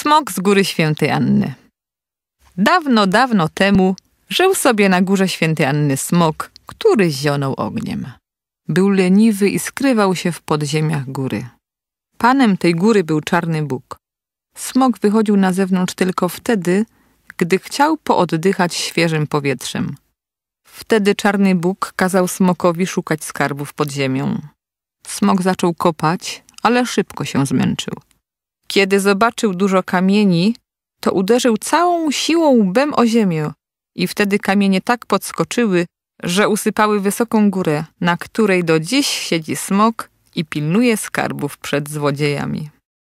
Smok z góry świętej Anny. Dawno, dawno temu żył sobie na górze świętej Anny smok, który zionął ogniem. Był leniwy i skrywał się w podziemiach góry. Panem tej góry był czarny Bóg. Smok wychodził na zewnątrz tylko wtedy, gdy chciał pooddychać świeżym powietrzem. Wtedy czarny Bóg kazał smokowi szukać skarbów pod ziemią. Smok zaczął kopać, ale szybko się zmęczył. Kiedy zobaczył dużo kamieni, to uderzył całą siłą bem o ziemię i wtedy kamienie tak podskoczyły, że usypały wysoką górę, na której do dziś siedzi smok i pilnuje skarbów przed złodziejami.